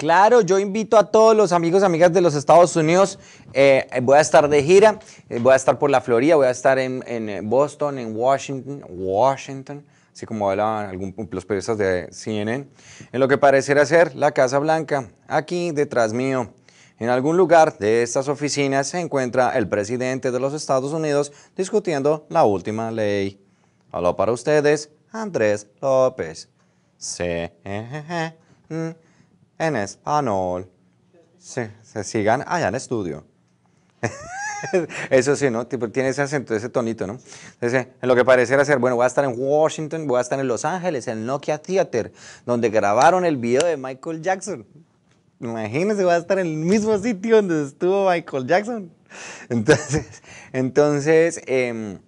Claro, yo invito a todos los amigos, amigas de los Estados Unidos. Eh, voy a estar de gira, eh, voy a estar por la Florida, voy a estar en, eh, Boston, en Washington, Washington, así como hablaban algún, los periodistas de CNN, en lo que pareciera ser la Casa Blanca, aquí detrás mío. En algún lugar de estas oficinas se encuentra el presidente de los Estados Unidos discutiendo la última ley. Habló para ustedes Andrés López en español se, se sigan allá en estudio. Eso sí, ¿no? Tiene ese acento, ese tonito, ¿no? Entonces, en lo que pareciera ser, bueno, voy a estar en Washington, voy a estar en Los Ángeles, en Nokia Theater, donde grabaron el video de Michael Jackson. Imagínense, voy a estar en el mismo sitio donde estuvo Michael Jackson. Entonces, entonces em,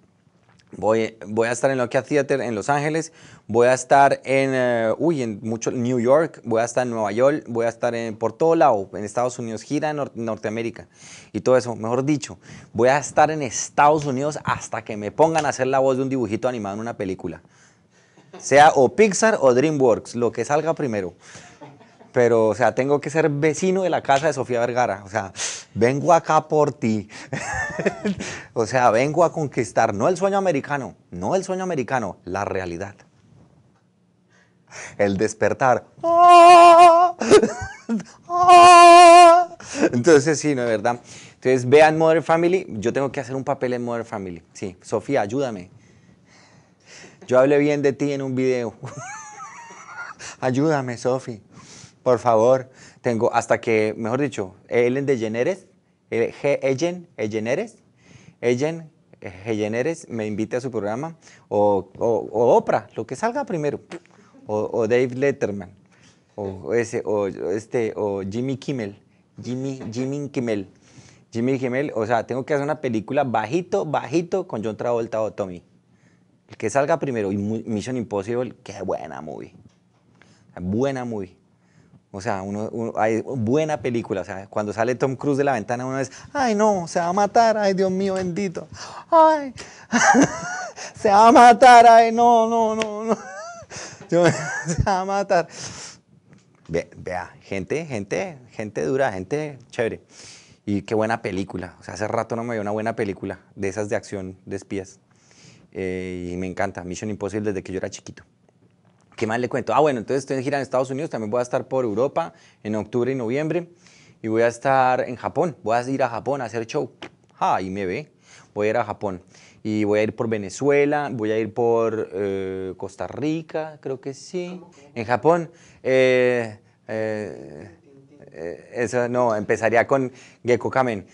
Voy, a estar en Nokia Theater en Los Ángeles, voy a estar en, eh, uy, en mucho, New York, voy a estar en Nueva York, voy a estar en, por todo lado, en Estados Unidos, gira en Norteamérica y todo eso. Mejor dicho, voy a estar en Estados Unidos hasta que me pongan a hacer la voz de un dibujito animado en una película. Sea o Pixar o DreamWorks, lo que salga primero. Pero, o sea, tengo que ser vecino de la casa de Sofía Vergara. O sea, vengo acá por ti. o sea, vengo a conquistar no el sueño americano, no el sueño americano, la realidad. El despertar. Entonces, sí, no es verdad. Entonces, vean Mother Family. Yo tengo que hacer un papel en Mother Family. Sí, Sofía, ayúdame. Yo hablé bien de ti en un video. ayúdame, Sofía. Por favor. Tengo hasta que, mejor dicho, Ellen DeGeneres Ellen, eh, eres Ellen eh, eres me invite a su programa, o, Oprah, lo que salga primero, o, Dave Letterman, o, ese, o, este, o Jimmy Kimmel, Jimmy, Jimmy Kimmel, Jimmy Kimmel, o sea, tengo que hacer una película bajito, bajito con John Travolta o Tommy. El que salga primero, y Mission Impossible, qué buena movie. Buena movie. O sea, uno, hay buena película. O sea, cuando sale Tom Cruise de la ventana, uno es, ay no, se va a matar, ay Dios mío bendito, ay, se va a matar, ay no, no, no, no, se va a matar. vea, gente, gente, gente dura, gente chévere. Y qué buena película. O sea, hace rato no me veo una buena película de esas de acción, de espías. Eh, y me encanta, Mission Impossible desde que yo era chiquito. ¿Qué más le cuento? Ah, bueno, entonces estoy en gira en Estados Unidos, también voy a estar por Europa en octubre y noviembre. Y voy a estar en Japón, voy a ir a Japón a hacer show. Ah, y me ve. Voy a ir a Japón. Y voy a ir por Venezuela, voy a ir por eh, Costa Rica, creo que sí. En Japón. Eh, eh, eso no, empezaría con Gekko Kamen.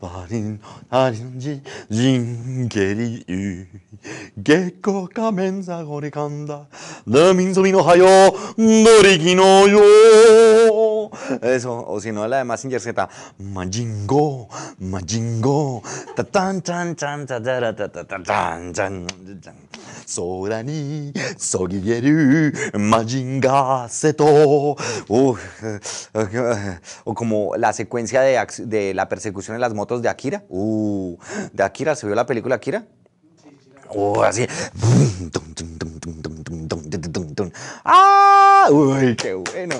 バリン、アリンジ、ジンゲリユゲコカメンザゴリカンダ、ダミンゾミのハヨ、ドリキのよ Eso, o si no, la de Massinger Z. Majingo, Majingo, Sorani, tan tan tan ta ta tan Sora ni Majinga Seto. O como la secuencia de, de la persecución en las motos de Akira. Uh, de Akira, ¿se vio la película Akira? Oh, así. ¡Ah! ¡Uy, qué bueno!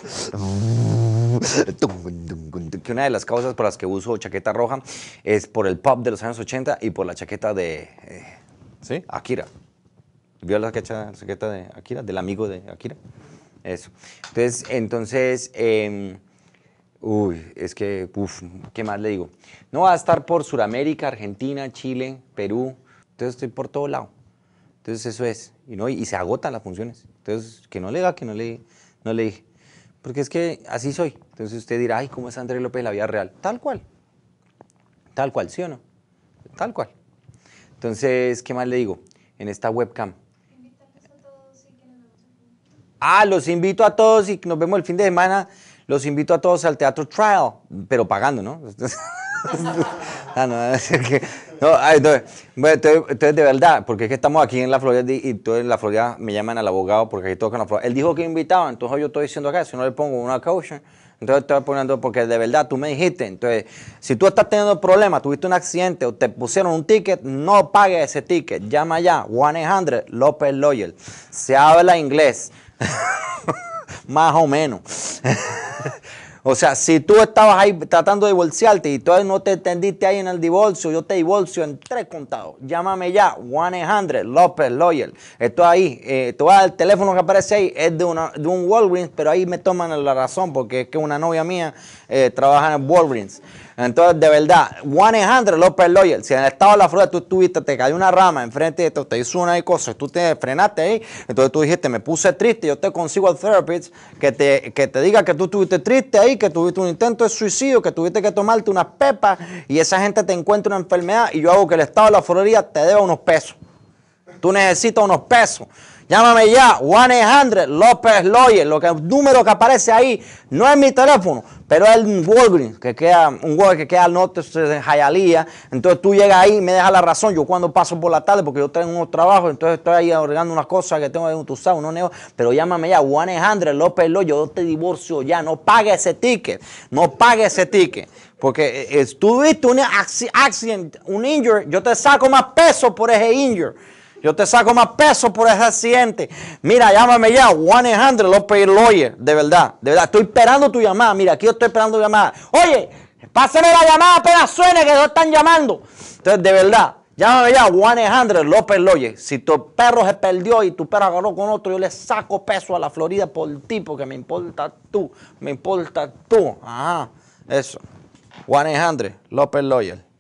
que una de las causas por las que uso chaqueta roja es por el pop de los años 80 y por la chaqueta de eh, ¿Sí? Akira. ¿Vio la chaqueta de Akira? Del amigo de Akira. Eso. Entonces, entonces em, uy, es que, uf, ¿qué más le digo? No va a estar por Suramérica Argentina, Chile, Perú. Entonces estoy por todo lado. Entonces eso es. Y, no, y, se agotan las funciones. Entonces, que no le diga que no le, no le dije. Porque es que así soy. Entonces usted dirá, ay, ¿cómo es Andrés López en la vida real? Tal cual. Tal cual, ¿sí o no? Tal cual. Entonces, ¿qué más le digo? En esta webcam. ah, los invito a todos y nos vemos el fin de semana. Los invito a todos al Teatro Trial, pero pagando, ¿no? entonces, de verdad, porque es que estamos aquí en la Florida y en la Florida me llaman al abogado porque aquí tocan la Florida. Él dijo que invitaba, entonces yo estoy diciendo acá, si no le pongo una caution, entonces estoy poniendo, porque de verdad tú me dijiste, entonces, si tú estás teniendo problemas, tuviste un accidente o te pusieron un ticket, no pague ese ticket. Llama ya, 1-800 López Lawyer. Se habla inglés. Más o menos. O sea, si tú estabas ahí tratando de divorciarte y todavía no te entendiste ahí en el divorcio, yo te divorcio en tres contados. Llámame ya, juan 800 López, Lawyer. Estoy ahí. Eh, todo el teléfono que aparece ahí es de, un Walgreens, pero ahí me toman la razón porque es que una novia mía eh, trabaja en Walgreens. Entonces, de verdad, Juan andre López Loyal, Si en el estado de la Florida tú estuviste, te cayó una rama enfrente de esto, te hizo una cosa, tú te frenaste ahí. Entonces tú dijiste, me puse triste, yo te consigo al therapist que te, que te diga que tú estuviste triste ahí, que tuviste un intento de suicidio, que tuviste que tomarte unas pepas y esa gente te encuentra una enfermedad y yo hago que el estado de la Florida te dé unos pesos. Tú necesitas unos pesos. Llámame ya, 1-800 López Lawyer. Lo que, el número que aparece ahí no es mi teléfono, pero es un Walgreens, que queda, un Walgreens que queda al norte en Jayalía. Entonces tú llegas ahí y me dejas la razón. Yo cuando paso por la tarde, porque yo tengo un trabajo, entonces estoy ahí arreglando unas cosas que tengo en tu Pero llámame ya, 1-800 López Lawyer. Yo te divorcio ya. No pague ese ticket. No pague ese ticket. Porque eh, eh, tú viste un accident, un injury, yo te saco más peso por ese injury. Yo te saco más peso por ese accidente. Mira, llámame ya, Juan López Lawyer. De verdad, de verdad. Estoy esperando tu llamada. Mira, aquí yo estoy esperando tu llamada. Oye, pásame la llamada apenas suene que no están llamando. Entonces, de verdad, llámame ya, Juan Ejandre López Lawyer. Si tu perro se perdió y tu perro agarró con otro, yo le saco peso a la Florida por ti, porque me importa tú. Me importa tú. Ajá, eso. Juan Ejandre López Lawyer.